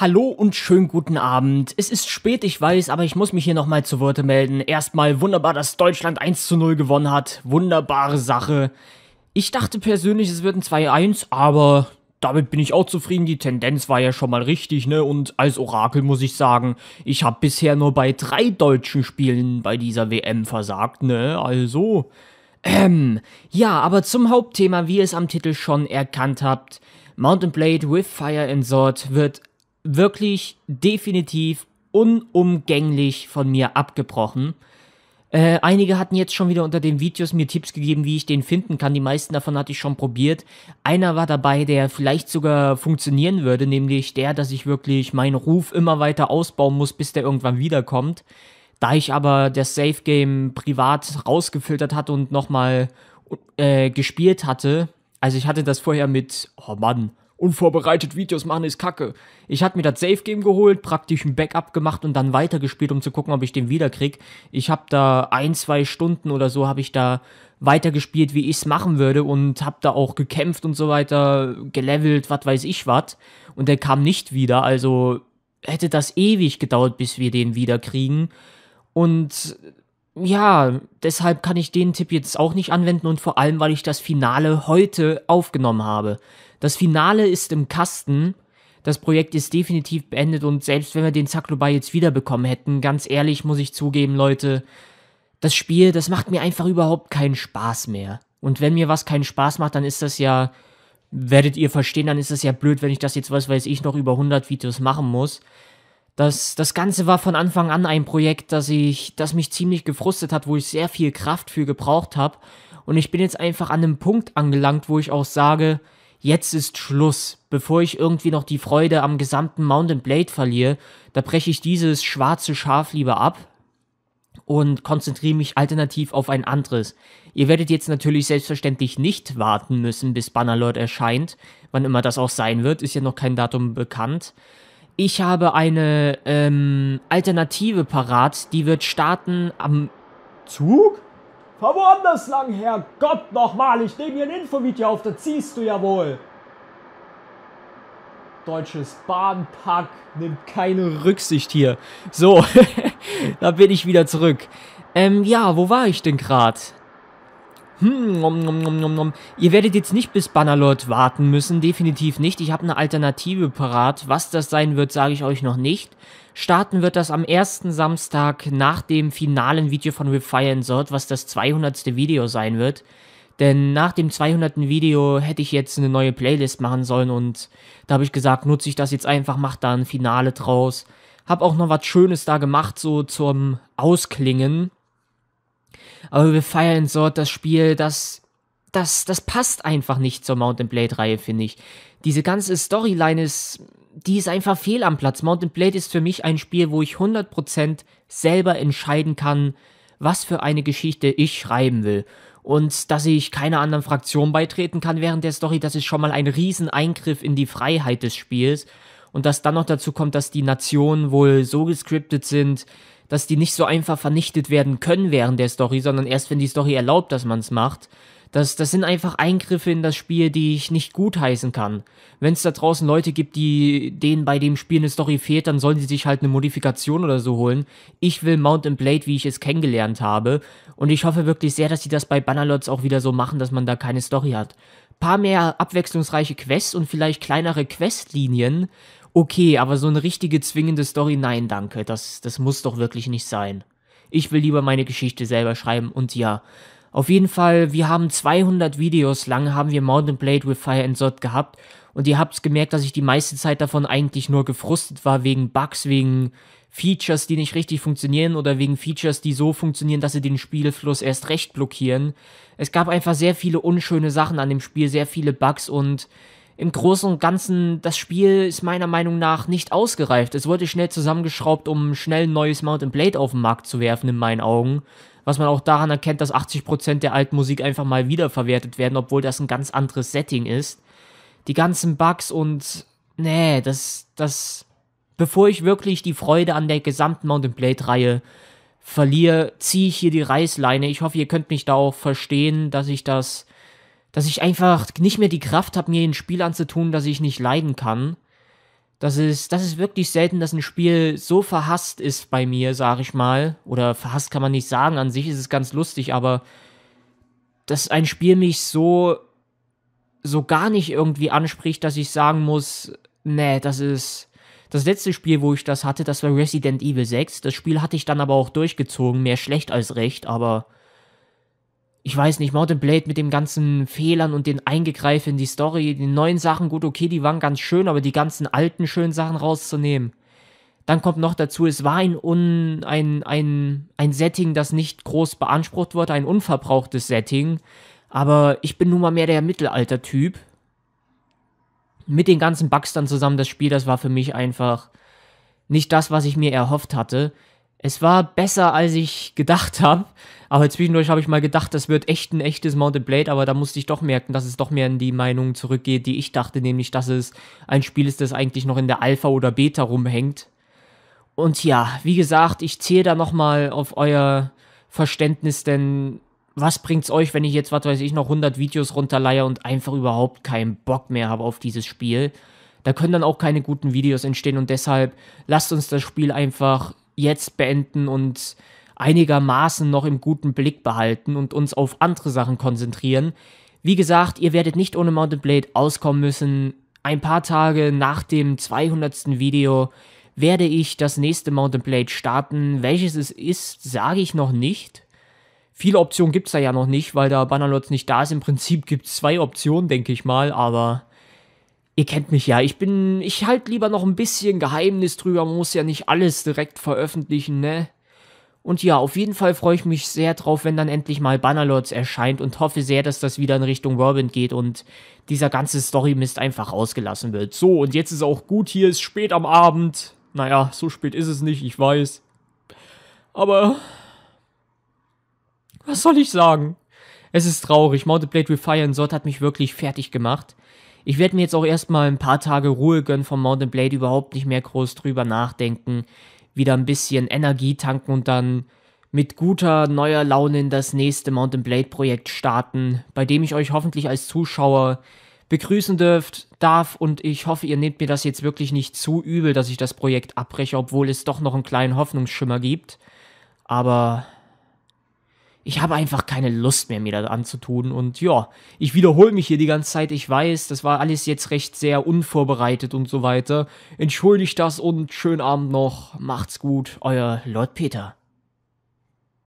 Hallo und schönen guten Abend. Es ist spät, ich weiß, aber ich muss mich hier nochmal zu Worte melden. Erstmal wunderbar, dass Deutschland 1 zu 0 gewonnen hat. Wunderbare Sache. Ich dachte persönlich, es wird ein 2-1, aber damit bin ich auch zufrieden. Die Tendenz war ja schon mal richtig, ne? Und als Orakel muss ich sagen, ich habe bisher nur bei drei deutschen Spielen bei dieser WM versagt, ne? Also. Ähm, ja, aber zum Hauptthema, wie ihr es am Titel schon erkannt habt. Mountain Blade with Fire and Sword wird wirklich definitiv unumgänglich von mir abgebrochen. Äh, einige hatten jetzt schon wieder unter den Videos mir Tipps gegeben, wie ich den finden kann. Die meisten davon hatte ich schon probiert. Einer war dabei, der vielleicht sogar funktionieren würde, nämlich der, dass ich wirklich meinen Ruf immer weiter ausbauen muss, bis der irgendwann wiederkommt. Da ich aber das Safe Game privat rausgefiltert hatte und nochmal äh, gespielt hatte, also ich hatte das vorher mit, oh Mann, unvorbereitet Videos machen ist kacke. Ich hatte mir das Safe Game geholt, praktisch ein Backup gemacht und dann weitergespielt, um zu gucken, ob ich den wiederkrieg. Ich habe da ein, zwei Stunden oder so habe ich da weitergespielt, wie ich es machen würde und habe da auch gekämpft und so weiter, gelevelt, was weiß ich was. Und der kam nicht wieder, also hätte das ewig gedauert, bis wir den wiederkriegen. Und ja, deshalb kann ich den Tipp jetzt auch nicht anwenden und vor allem, weil ich das Finale heute aufgenommen habe. Das Finale ist im Kasten. Das Projekt ist definitiv beendet und selbst wenn wir den Zaklobai jetzt wiederbekommen hätten, ganz ehrlich muss ich zugeben, Leute, das Spiel, das macht mir einfach überhaupt keinen Spaß mehr. Und wenn mir was keinen Spaß macht, dann ist das ja, werdet ihr verstehen, dann ist das ja blöd, wenn ich das jetzt, was weiß ich, noch über 100 Videos machen muss. Das, das Ganze war von Anfang an ein Projekt, das, ich, das mich ziemlich gefrustet hat, wo ich sehr viel Kraft für gebraucht habe. Und ich bin jetzt einfach an einem Punkt angelangt, wo ich auch sage, jetzt ist Schluss, bevor ich irgendwie noch die Freude am gesamten Mountain Blade verliere, da breche ich dieses schwarze Schaf lieber ab und konzentriere mich alternativ auf ein anderes. Ihr werdet jetzt natürlich selbstverständlich nicht warten müssen, bis Bannerlord erscheint, wann immer das auch sein wird, ist ja noch kein Datum bekannt. Ich habe eine ähm, Alternative parat, die wird starten am Zug? Fahr woanders lang, Herr Gott, nochmal, ich nehme hier ein Infovideo auf, da ziehst du ja wohl. Deutsches Bahnpack nimmt keine Rücksicht hier. So, da bin ich wieder zurück. Ähm, ja, wo war ich denn gerade? Hm, nom, nom, nom, nom, nom. Ihr werdet jetzt nicht bis Bannerlord warten müssen, definitiv nicht. Ich habe eine Alternative parat. Was das sein wird, sage ich euch noch nicht. Starten wird das am ersten Samstag nach dem finalen Video von Rip Fire and Sword, was das 200. Video sein wird. Denn nach dem 200. Video hätte ich jetzt eine neue Playlist machen sollen und da habe ich gesagt, nutze ich das jetzt einfach, mach da ein Finale draus. Hab auch noch was Schönes da gemacht, so zum Ausklingen aber wir feiern so das Spiel, das, das, das passt einfach nicht zur Mountain Blade-Reihe, finde ich. Diese ganze Storyline ist, die ist einfach fehl am Platz. Mountain Blade ist für mich ein Spiel, wo ich 100% selber entscheiden kann, was für eine Geschichte ich schreiben will. Und dass ich keiner anderen Fraktion beitreten kann während der Story, das ist schon mal ein Eingriff in die Freiheit des Spiels. Und dass dann noch dazu kommt, dass die Nationen wohl so gescriptet sind, dass die nicht so einfach vernichtet werden können während der Story, sondern erst wenn die Story erlaubt, dass man es macht. Das, das sind einfach Eingriffe in das Spiel, die ich nicht gutheißen kann. Wenn es da draußen Leute gibt, die denen bei dem Spiel eine Story fehlt, dann sollen sie sich halt eine Modifikation oder so holen. Ich will Mount and Blade, wie ich es kennengelernt habe. Und ich hoffe wirklich sehr, dass sie das bei Bannerlots auch wieder so machen, dass man da keine Story hat. Paar mehr abwechslungsreiche Quests und vielleicht kleinere Questlinien, okay, aber so eine richtige zwingende Story, nein, danke. Das, das muss doch wirklich nicht sein. Ich will lieber meine Geschichte selber schreiben und ja. Auf jeden Fall, wir haben 200 Videos lang haben wir Mountain Blade with Fire and Sod gehabt und ihr habt gemerkt, dass ich die meiste Zeit davon eigentlich nur gefrustet war wegen Bugs, wegen Features, die nicht richtig funktionieren oder wegen Features, die so funktionieren, dass sie den Spielfluss erst recht blockieren. Es gab einfach sehr viele unschöne Sachen an dem Spiel, sehr viele Bugs und im Großen und Ganzen, das Spiel ist meiner Meinung nach nicht ausgereift. Es wurde schnell zusammengeschraubt, um schnell ein neues Mount Blade auf den Markt zu werfen, in meinen Augen. Was man auch daran erkennt, dass 80% der alten Musik einfach mal wiederverwertet werden, obwohl das ein ganz anderes Setting ist. Die ganzen Bugs und. Nee, das. das. Bevor ich wirklich die Freude an der gesamten Mount Blade-Reihe verliere, ziehe ich hier die Reißleine. Ich hoffe, ihr könnt mich da auch verstehen, dass ich das dass ich einfach nicht mehr die Kraft habe, mir ein Spiel anzutun, das ich nicht leiden kann. Das ist, das ist wirklich selten, dass ein Spiel so verhasst ist bei mir, sag ich mal. Oder verhasst kann man nicht sagen, an sich ist es ganz lustig, aber dass ein Spiel mich so, so gar nicht irgendwie anspricht, dass ich sagen muss, nee, das ist. Das letzte Spiel, wo ich das hatte, das war Resident Evil 6. Das Spiel hatte ich dann aber auch durchgezogen, mehr schlecht als recht, aber ich weiß nicht, Mountain Blade mit den ganzen Fehlern und den Eingreifen in die Story, die neuen Sachen, gut, okay, die waren ganz schön, aber die ganzen alten schönen Sachen rauszunehmen. Dann kommt noch dazu, es war ein, Un, ein, ein, ein Setting, das nicht groß beansprucht wurde, ein unverbrauchtes Setting. Aber ich bin nun mal mehr der Mittelalter-Typ. Mit den ganzen Bugs dann zusammen das Spiel, das war für mich einfach nicht das, was ich mir erhofft hatte. Es war besser, als ich gedacht habe. Aber zwischendurch habe ich mal gedacht, das wird echt ein echtes Mounted Blade, aber da musste ich doch merken, dass es doch mehr in die Meinung zurückgeht, die ich dachte, nämlich, dass es ein Spiel ist, das eigentlich noch in der Alpha oder Beta rumhängt. Und ja, wie gesagt, ich zähle da nochmal auf euer Verständnis, denn was bringt's euch, wenn ich jetzt, was weiß ich, noch 100 Videos runterleihe und einfach überhaupt keinen Bock mehr habe auf dieses Spiel? Da können dann auch keine guten Videos entstehen und deshalb lasst uns das Spiel einfach jetzt beenden und einigermaßen noch im guten Blick behalten und uns auf andere Sachen konzentrieren. Wie gesagt, ihr werdet nicht ohne Mountain Blade auskommen müssen. Ein paar Tage nach dem 200. Video werde ich das nächste Mountain Blade starten. Welches es ist, sage ich noch nicht. Viele Optionen gibt es da ja noch nicht, weil da Bannerlords nicht da ist. Im Prinzip gibt es zwei Optionen, denke ich mal, aber ihr kennt mich ja, ich bin, ich halt lieber noch ein bisschen Geheimnis drüber, man muss ja nicht alles direkt veröffentlichen, ne? Und ja, auf jeden Fall freue ich mich sehr drauf, wenn dann endlich mal Bannerlords erscheint und hoffe sehr, dass das wieder in Richtung Robin geht und dieser ganze Story-Mist einfach rausgelassen wird. So, und jetzt ist auch gut, hier ist spät am Abend. Naja, so spät ist es nicht, ich weiß. Aber... Was soll ich sagen? Es ist traurig. Mounted Blade Refire in Sod hat mich wirklich fertig gemacht. Ich werde mir jetzt auch erstmal ein paar Tage Ruhe gönnen vom Mountain Blade, überhaupt nicht mehr groß drüber nachdenken, wieder ein bisschen Energie tanken und dann mit guter, neuer Laune in das nächste Mountain Blade Projekt starten, bei dem ich euch hoffentlich als Zuschauer begrüßen dürft, darf und ich hoffe, ihr nehmt mir das jetzt wirklich nicht zu übel, dass ich das Projekt abbreche, obwohl es doch noch einen kleinen Hoffnungsschimmer gibt. Aber ich habe einfach keine Lust mehr, mir das anzutun. Und ja, ich wiederhole mich hier die ganze Zeit. Ich weiß, das war alles jetzt recht sehr unvorbereitet und so weiter. Entschuldigt das und schönen Abend noch. Macht's gut, euer Lord Peter.